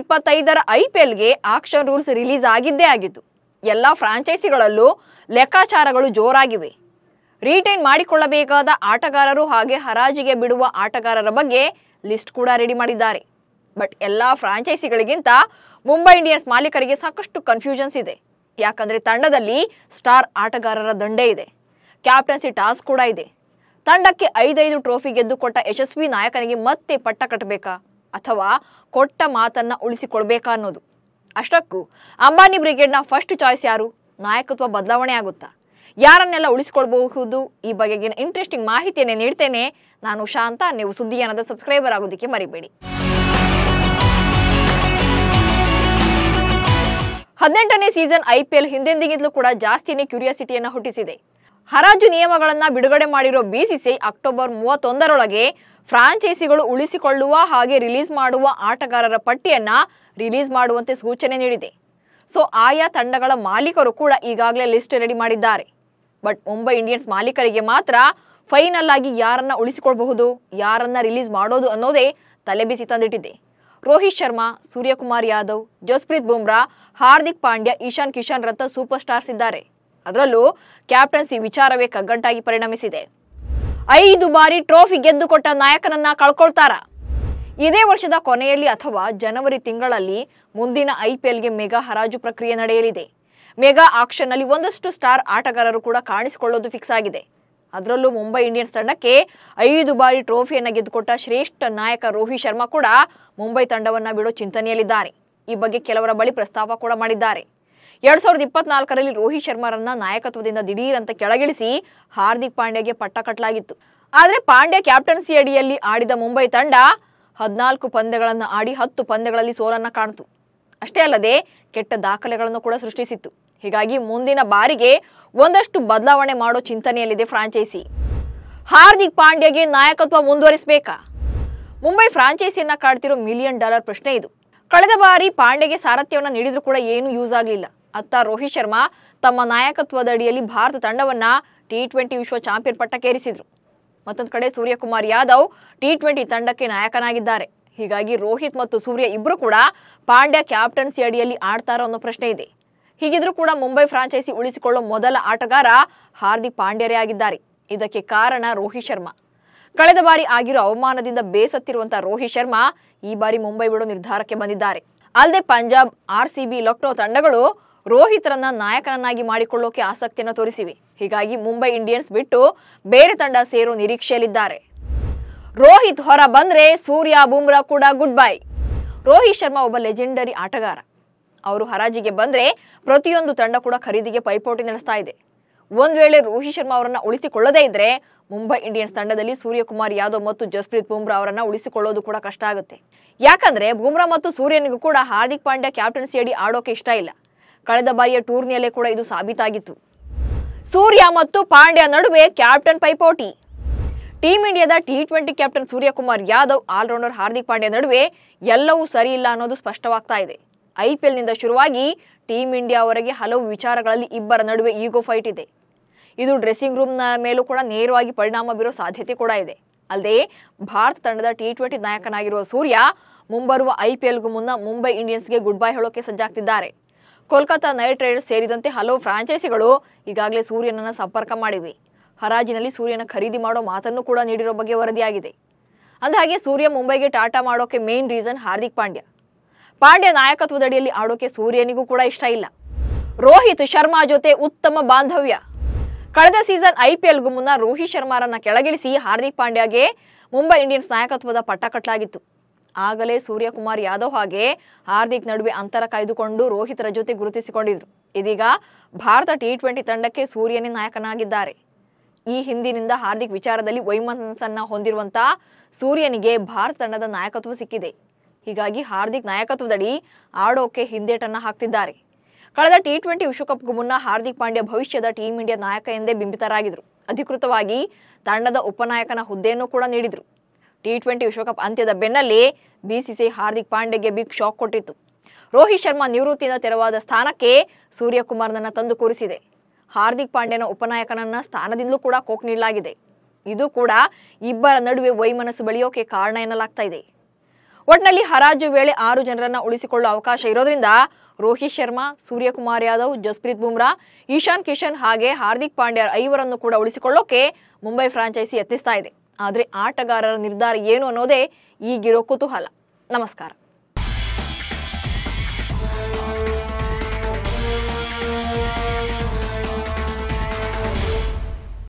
ಇಪ್ಪತ್ತೈದರ I P ಎಲ್ಗೆ auction rules release ಆಗಿದ್ದೇ ಆಗಿತ್ತು ಎಲ್ಲ ಫ್ರಾಂಚೈಸಿಗಳಲ್ಲೂ ಲೆಕ್ಕಾಚಾರಗಳು ಜೋರಾಗಿವೆ ರಿಟೈನ್ ಮಾಡಿಕೊಳ್ಳಬೇಕಾದ ಆಟಗಾರರು ಹಾಗೆ ಹರಾಜಿಗೆ ಬಿಡುವ ಆಟಗಾರರ ಬಗ್ಗೆ ಲಿಸ್ಟ್ ಕೂಡ ರೆಡಿ ಮಾಡಿದ್ದಾರೆ ಬಟ್ ಎಲ್ಲ ಫ್ರಾಂಚೈಸಿಗಳಿಗಿಂತ ಮುಂಬೈ ಇಂಡಿಯನ್ಸ್ ಮಾಲೀಕರಿಗೆ ಸಾಕಷ್ಟು ಕನ್ಫ್ಯೂಷನ್ಸ್ ಇದೆ ಯಾಕಂದರೆ ತಂಡದಲ್ಲಿ ಸ್ಟಾರ್ ಆಟಗಾರರ ದಂಡೆ ಇದೆ ಕ್ಯಾಪ್ಟನ್ಸಿ ಟಾಸ್ಕ್ ಕೂಡ ಇದೆ ತಂಡಕ್ಕೆ ಐದೈದು ಟ್ರೋಫಿ ಗೆದ್ದುಕೊಟ್ಟ ಯಶಸ್ವಿ ನಾಯಕನಿಗೆ ಮತ್ತೆ ಪಟ್ಟ ಕಟ್ಟಬೇಕಾ ಅಥವಾ ಕೊಟ್ಟ ಮಾತನ್ನ ಉಳಿಸಿಕೊಳ್ಬೇಕಾ ಅನ್ನೋದು ಅಷ್ಟಕ್ಕೂ ಅಂಬಾನಿ ಬ್ರಿಗೇಡ್ನ ಫಸ್ಟ್ ಚಾಯ್ಸ್ ಯಾರು ನಾಯಕತ್ವ ಬದಲಾವಣೆ ಆಗುತ್ತಾ ಯಾರನ್ನೆಲ್ಲ ಉಳಿಸಿಕೊಳ್ಬಹುದು ಈ ಬಗೆಗಿನ ಇಂಟ್ರೆಸ್ಟಿಂಗ್ ಮಾಹಿತಿಯನ್ನು ನೀಡ್ತೇನೆ ನಾನು ಶಾಂತ ನೀವು ಸುದ್ದಿ ಸಬ್ಸ್ಕ್ರೈಬರ್ ಆಗೋದಕ್ಕೆ ಮರಿಬೇಡಿ ಹದಿನೆಂಟನೇ ಸೀಸನ್ ಐ ಪಿ ಎಲ್ ಹಿಂದೆಂದಿಗಿಂತಲೂ ಕೂಡ ಜಾಸ್ತಿನೇ ಕ್ಯೂರಿಯಾಸಿಟಿಯನ್ನು ಹುಟ್ಟಿಸಿದೆ ಹರಾಜು ನಿಯಮಗಳನ್ನು ಬಿಡುಗಡೆ ಮಾಡಿರೋ ಬಿಸಿಸಿಐ ಅಕ್ಟೋಬರ್ ಮೂವತ್ತೊಂದರೊಳಗೆ ಫ್ರಾಂಚೈಸಿಗಳು ಉಳಿಸಿಕೊಳ್ಳುವ ಹಾಗೆ ರಿಲೀಸ್ ಮಾಡುವ ಆಟಗಾರರ ಪಟ್ಟಿಯನ್ನು ರಿಲೀಸ್ ಮಾಡುವಂತೆ ಸೂಚನೆ ನೀಡಿದೆ ಸೊ ಆಯಾ ತಂಡಗಳ ಮಾಲೀಕರು ಕೂಡ ಈಗಾಗಲೇ ಲಿಸ್ಟ್ ರೆಡಿ ಮಾಡಿದ್ದಾರೆ ಬಟ್ ಮುಂಬೈ ಇಂಡಿಯನ್ಸ್ ಮಾಲೀಕರಿಗೆ ಮಾತ್ರ ಫೈನಲ್ ಆಗಿ ಯಾರನ್ನ ಉಳಿಸಿಕೊಳ್ಬಹುದು ಯಾರನ್ನ ರಿಲೀಸ್ ಮಾಡೋದು ಅನ್ನೋದೇ ತಲೆಬಿಸಿ ತಂದಿಟ್ಟಿದೆ ರೋಹಿತ್ ಶರ್ಮಾ ಸೂರ್ಯಕುಮಾರ್ ಯಾದವ್ ಜಸ್ಪ್ರೀತ್ ಬುಮ್ರಾ ಹಾರ್ದಿಕ್ ಪಾಂಡ್ಯ ಈಶಾನ್ ಕಿಶಾನ್ ರಂತ ಸೂಪರ್ ಸ್ಟಾರ್ಸ್ ಇದ್ದಾರೆ ಅದರಲ್ಲೂ ಕ್ಯಾಪ್ಟನ್ಸಿ ವಿಚಾರವೇ ಕಗ್ಗಂಟಾಗಿ ಪರಿಣಮಿಸಿದೆ ಐದು ಬಾರಿ ಟ್ರೋಫಿ ಗೆದ್ದುಕೊಟ್ಟ ನಾಯಕನನ್ನ ಕಳ್ಕೊಳ್ತಾರ ಇದೇ ವರ್ಷದ ಕೊನೆಯಲ್ಲಿ ಅಥವಾ ಜನವರಿ ತಿಂಗಳಲ್ಲಿ ಮುಂದಿನ ಐಪಿಎಲ್ಗೆ ಮೆಗಾ ಹರಾಜು ಪ್ರಕ್ರಿಯೆ ನಡೆಯಲಿದೆ ಮೆಗಾ ಆಕ್ಷನ್ನಲ್ಲಿ ಒಂದಷ್ಟು ಸ್ಟಾರ್ ಆಟಗಾರರು ಕೂಡ ಕಾಣಿಸಿಕೊಳ್ಳೋದು ಫಿಕ್ಸ್ ಆಗಿದೆ ಅದರಲ್ಲೂ ಮುಂಬೈ ಇಂಡಿಯನ್ಸ್ ತಂಡಕ್ಕೆ ಐದು ಬಾರಿ ಟ್ರೋಫಿಯನ್ನು ಗೆದ್ದುಕೊಟ್ಟ ಶ್ರೇಷ್ಠ ನಾಯಕ ರೋಹಿತ್ ಶರ್ಮಾ ಕೂಡ ಮುಂಬೈ ತಂಡವನ್ನ ಬಿಡೋ ಚಿಂತನೆಯಲ್ಲಿದ್ದಾರೆ ಈ ಬಗ್ಗೆ ಕೆಲವರ ಬಳಿ ಪ್ರಸ್ತಾಪ ಕೂಡ ಮಾಡಿದ್ದಾರೆ ಎರಡ್ ಸಾವಿರದ ಇಪ್ಪತ್ನಾಲ್ಕರಲ್ಲಿ ರೋಹಿತ್ ಶರ್ಮಾರನ್ನ ನಾಯಕತ್ವದಿಂದ ದಿಢೀರಂತ ಕೆಳಗಿಳಿಸಿ ಹಾರ್ದಿಕ್ ಪಾಂಡ್ಯಗೆ ಪಟ್ಟ ಕಟ್ಟಲಾಗಿತ್ತು ಆದರೆ ಪಾಂಡ್ಯ ಕ್ಯಾಪ್ಟನ್ಸಿ ಅಡಿಯಲ್ಲಿ ಆಡಿದ ಮುಂಬೈ ತಂಡ ಹದಿನಾಲ್ಕು ಪಂದ್ಯಗಳನ್ನು ಆಡಿ ಹತ್ತು ಪಂದ್ಯಗಳಲ್ಲಿ ಸೋಲನ್ನ ಕಾಣ್ತು ಅಷ್ಟೇ ಅಲ್ಲದೆ ಕೆಟ್ಟ ದಾಖಲೆಗಳನ್ನು ಕೂಡ ಸೃಷ್ಟಿಸಿತ್ತು ಹೀಗಾಗಿ ಮುಂದಿನ ಬಾರಿಗೆ ಒಂದಷ್ಟು ಬದಲಾವಣೆ ಮಾಡೋ ಚಿಂತನೆಯಲ್ಲಿದೆ ಫ್ರಾಂಚೈಸಿ ಹಾರ್ದಿಕ್ ಪಾಂಡ್ಯಗೆ ನಾಯಕತ್ವ ಮುಂದುವರಿಸಬೇಕಾ ಮುಂಬೈ ಫ್ರಾಂಚೈಸಿಯನ್ನ ಕಾಡ್ತಿರೋ ಮಿಲಿಯನ್ ಡಾಲರ್ ಪ್ರಶ್ನೆ ಇದು ಕಳೆದ ಬಾರಿ ಪಾಂಡ್ಯಗೆ ಸಾರಥ್ಯವನ್ನು ನೀಡಿದ್ರು ಕೂಡ ಏನು ಯೂಸ್ ಆಗಲಿಲ್ಲ ಅತ್ತ ರೋಹಿತ್ ಶರ್ಮಾ ತಮ್ಮ ನಾಯಕತ್ವದ ಅಡಿಯಲ್ಲಿ ಭಾರತ ತಂಡವನ್ನ ಟಿ ಟ್ವೆಂಟಿ ವಿಶ್ವ ಚಾಂಪಿಯನ್ ಪಟ್ಟಕ್ಕೇರಿಸಿದ್ರು ಮತ್ತೊಂದು ಕಡೆ ಸೂರ್ಯಕುಮಾರ್ ಯಾದವ್ ಟಿ ಟ್ವೆಂಟಿ ತಂಡಕ್ಕೆ ನಾಯಕನಾಗಿದ್ದಾರೆ ಹೀಗಾಗಿ ರೋಹಿತ್ ಮತ್ತು ಸೂರ್ಯ ಇಬ್ಬರು ಕೂಡ ಪಾಂಡ್ಯ ಕ್ಯಾಪ್ಟನ್ಸಿ ಅಡಿಯಲ್ಲಿ ಆಡ್ತಾರೋ ಅನ್ನೋ ಪ್ರಶ್ನೆ ಇದೆ ಹೀಗಿದ್ರು ಕೂಡ ಮುಂಬೈ ಫ್ರಾಂಚೈಸಿ ಉಳಿಸಿಕೊಳ್ಳೋ ಮೊದಲ ಆಟಗಾರ ಹಾರ್ದಿಕ್ ಪಾಂಡ್ಯರೇ ಆಗಿದ್ದಾರೆ ಇದಕ್ಕೆ ಕಾರಣ ರೋಹಿತ್ ಶರ್ಮಾ ಕಳೆದ ಬಾರಿ ಆಗಿರೋ ಅವಮಾನದಿಂದ ಬೇಸತ್ತಿರುವಂತಹ ರೋಹಿತ್ ಶರ್ಮಾ ಈ ಬಾರಿ ಮುಂಬೈ ಬಿಡೋ ನಿರ್ಧಾರಕ್ಕೆ ಬಂದಿದ್ದಾರೆ ಅಲ್ಲದೆ ಪಂಜಾಬ್ ಆರ್ ಲಕ್ನೋ ತಂಡಗಳು ರೋಹಿತ್ರನ್ನ ನಾಯಕನನ್ನಾಗಿ ಮಾಡಿಕೊಳ್ಳೋಕೆ ಆಸಕ್ತಿಯನ್ನು ತೋರಿಸಿವೆ ಹೀಗಾಗಿ ಮುಂಬೈ ಇಂಡಿಯನ್ಸ್ ಬಿಟ್ಟು ಬೇರೆ ತಂಡ ಸೇರೋ ನಿರೀಕ್ಷೆಯಲ್ಲಿದ್ದಾರೆ ರೋಹಿತ್ ಹೊರ ಬಂದ್ರೆ ಸೂರ್ಯ ಬುಮ್ರಾ ಕೂಡ ಗುಡ್ ಬೈ ರೋಹಿತ್ ಶರ್ಮಾ ಒಬ್ಬ ಲೆಜೆಂಡರಿ ಆಟಗಾರ ಅವರು ಹರಾಜಿಗೆ ಬಂದ್ರೆ ಪ್ರತಿಯೊಂದು ತಂಡ ಕೂಡ ಖರೀದಿಗೆ ಪೈಪೋಟಿ ನಡೆಸ್ತಾ ಇದೆ ಒಂದ್ ವೇಳೆ ರೋಹಿತ್ ಶರ್ಮಾ ಅವರನ್ನ ಉಳಿಸಿಕೊಳ್ಳದೇ ಇದ್ರೆ ಮುಂಬೈ ಇಂಡಿಯನ್ಸ್ ತಂಡದಲ್ಲಿ ಸೂರ್ಯಕುಮಾರ್ ಯಾದವ್ ಮತ್ತು ಜಸ್ಪ್ರೀತ್ ಬುಮ್ರಾ ಅವರನ್ನ ಉಳಿಸಿಕೊಳ್ಳೋದು ಕೂಡ ಕಷ್ಟ ಆಗುತ್ತೆ ಯಾಕಂದ್ರೆ ಬುಮ್ರಾ ಮತ್ತು ಸೂರ್ಯನಿಗೂ ಕೂಡ ಹಾರ್ದಿಕ್ ಪಾಂಡ್ಯ ಕ್ಯಾಪ್ಟನ್ಸಿಯಡಿ ಆಡೋಕೆ ಇಷ್ಟ ಇಲ್ಲ ಕಳೆದ ಬಾರಿಯ ಟೂರ್ನಿಯಲ್ಲೇ ಕೂಡ ಇದು ಸಾಬೀತಾಗಿತ್ತು ಸೂರ್ಯ ಮತ್ತು ಪಾಂಡ್ಯ ನಡುವೆ ಕ್ಯಾಪ್ಟನ್ ಪೈಪೋಟಿ ಟೀಂ ಇಂಡಿಯಾದ T twenty captain Suryakumar Yadav all rounder Hardik Pandya ನಡುವೆ ಎಲ್ಲವೂ ಸರಿ ಇಲ್ಲ ಅನ್ನೋದು ಸ್ಪಷ್ಟವಾಗ್ತಾ ಇದೆ ಐ ಪಿ ಎಲ್ನಿಂದ ಶುರುವಾಗಿ ಟೀಂ ಇಂಡಿಯಾವರೆಗೆ ಹಲವು ವಿಚಾರಗಳಲ್ಲಿ ಇಬ್ಬರ ನಡುವೆ ಈಗೋ ಫೈಟ್ ಇದೆ ಇದು ಡ್ರೆಸ್ಸಿಂಗ್ ರೂಮ್ನ ಮೇಲೂ ಕೂಡ ನೇರವಾಗಿ ಪರಿಣಾಮ ಬೀರೋ ಸಾಧ್ಯತೆ ಕೂಡ ಇದೆ ಅಲ್ಲದೆ ಭಾರತ ತಂಡದ ಟಿ ಟ್ವೆಂಟಿ ನಾಯಕನಾಗಿರುವ ಸೂರ್ಯ ಮುಂಬರುವ ಐ ಪಿ ಎಲ್ಗೂ ಮುನ್ನ ಮುಂಬೈ ಇಂಡಿಯನ್ಸ್ಗೆ ಗುಡ್ ಬೈ ಹೇಳೋಕೆ ಸಜ್ಜಾಗ್ತಿದ್ದಾರೆ ಕೋಲ್ಕತ್ತಾ ನೈಟ್ ರೈಡರ್ಸ್ ಸೇರಿದಂತೆ ಹಲವು ಫ್ರಾಂಚೈಸಿಗಳು ಈಗಾಗಲೇ ಸೂರ್ಯನನ್ನು ಸಂಪರ್ಕ ಮಾಡಿವೆ ಹರಾಜಿನಲ್ಲಿ ಸೂರ್ಯನ ಖರೀದಿ ಮಾಡೋ ಮಾತನ್ನು ಕೂಡ ನೀಡಿರೋ ಬಗ್ಗೆ ವರದಿಯಾಗಿದೆ ಅಂದಹಾಗೆ ಸೂರ್ಯ ಮುಂಬೈಗೆ ಟಾಟಾ ಮಾಡೋಕೆ ಮೇನ್ ರೀಸನ್ ಹಾರ್ದಿಕ್ ಪಾಂಡ್ಯ ಪಾಂಡ್ಯ ನಾಯಕತ್ವದಡಿಯಲ್ಲಿ ಆಡೋಕೆ ಸೂರ್ಯನಿಗೂ ಕೂಡ ಇಷ್ಟ ಇಲ್ಲ ರೋಹಿತ್ ಶರ್ಮಾ ಜೊತೆ ಉತ್ತಮ ಬಾಂಧವ್ಯ ಕಳೆದ ಸೀಸನ್ ಐಪಿಎಲ್ಗೂ ಮುನ್ನ ರೋಹಿತ್ ಶರ್ಮಾರನ್ನ ಕೆಳಗಿಳಿಸಿ ಹಾರ್ದಿಕ್ ಪಾಂಡ್ಯಗೆ ಮುಂಬೈ ಇಂಡಿಯನ್ಸ್ ನಾಯಕತ್ವದ ಪಟ್ಟ ಕಟ್ಟಲಾಗಿತ್ತು ಆಗಲೇ ಸೂರ್ಯಕುಮಾರ್ ಯಾದವ್ ಹಾಗೆ ಹಾರ್ದಿಕ್ ನಡುವೆ ಅಂತರ ಕಾಯ್ದುಕೊಂಡು ರೋಹಿತ್ರ ಜೊತೆ ಗುರುತಿಸಿಕೊಂಡಿದ್ರು ಇದೀಗ ಭಾರತ ಟಿ ಟ್ವೆಂಟಿ ತಂಡಕ್ಕೆ ಸೂರ್ಯನೇ ನಾಯಕನಾಗಿದ್ದಾರೆ ಈ ಹಿಂದಿನಿಂದ ಹಾರ್ದಿಕ್ ವಿಚಾರದಲ್ಲಿ ವೈಮನಸ್ಸನ್ನ ಹೊಂದಿರುವಂತ ಸೂರ್ಯನಿಗೆ ಭಾರತ ತಂಡದ ನಾಯಕತ್ವ ಸಿಕ್ಕಿದೆ ಹೀಗಾಗಿ ಹಾರ್ದಿಕ್ ನಾಯಕತ್ವದಡಿ ಆಡೋಕೆ ಹಿಂದೇಟನ್ನ ಹಾಕ್ತಿದ್ದಾರೆ ಕಳೆದ ಟಿ ಟ್ವೆಂಟಿ ವಿಶ್ವಕಪ್ಗೂ ಮುನ್ನ ಹಾರ್ದಿಕ್ ಪಾಂಡ್ಯ ಭವಿಷ್ಯದ ಟೀಂ ಇಂಡಿಯಾ ನಾಯಕ ಎಂದೇ ಬಿಂಬಿತರಾಗಿದ್ದರು ಅಧಿಕೃತವಾಗಿ ತಂಡದ ಉಪನಾಯಕನ ಹುದ್ದೆಯನ್ನು ಕೂಡ ನೀಡಿದರು ಟಿ ಟ್ವೆಂಟಿ ವಿಶ್ವಕಪ್ ಅಂತ್ಯದ ಬೆನ್ನಲ್ಲೇ ಬಿಸಿಸಿಐ ಹಾರ್ದಿಕ್ ಪಾಂಡೆಗೆ ಬಿಗ್ ಶಾಕ್ ಕೊಟ್ಟಿತ್ತು ರೋಹಿತ್ ಶರ್ಮಾ ನಿವೃತ್ತಿಯಿಂದ ತೆರವಾದ ಸ್ಥಾನಕ್ಕೆ ಸೂರ್ಯಕುಮಾರ್ನನ್ನು ತಂದು ಕೂರಿಸಿದೆ ಹಾರ್ದಿಕ್ ಪಾಂಡ್ಯನ ಉಪನಾಯಕನನ್ನ ಸ್ಥಾನದಿಂದಲೂ ಕೂಡ ಕೋಕ್ ನೀಡಲಾಗಿದೆ ಇದು ಕೂಡ ಇಬ್ಬರ ನಡುವೆ ವೈಮನಸ್ಸು ಬೆಳೆಯೋಕೆ ಕಾರಣ ಎನ್ನಲಾಗ್ತಾ ಇದೆ ಒಟ್ನಲ್ಲಿ ಹರಾಜು ವೇಳೆ ಆರು ಜನರನ್ನ ಉಳಿಸಿಕೊಳ್ಳುವ ಅವಕಾಶ ಇರೋದ್ರಿಂದ ರೋಹಿತ್ ಶರ್ಮಾ ಸೂರ್ಯಕುಮಾರ್ ಯಾದವ್ ಜಸ್ಪ್ರೀತ್ ಬುಮ್ರಾ ಈಶಾನ್ ಕಿಶನ್ ಹಾಗೆ ಹಾರ್ದಿಕ್ ಪಾಂಡ್ಯ ಐವರನ್ನು ಕೂಡ ಉಳಿಸಿಕೊಳ್ಳೋಕೆ ಮುಂಬೈ ಫ್ರಾಂಚೈಸಿ ಯತ್ನಿಸ್ತಾ ಇದೆ ಆದರೆ ಆಟಗಾರರ ನಿರ್ಧಾರ ಏನು ಅನ್ನೋದೇ ಈಗಿರೋ ಕುತೂಹಲ ನಮಸ್ಕಾರ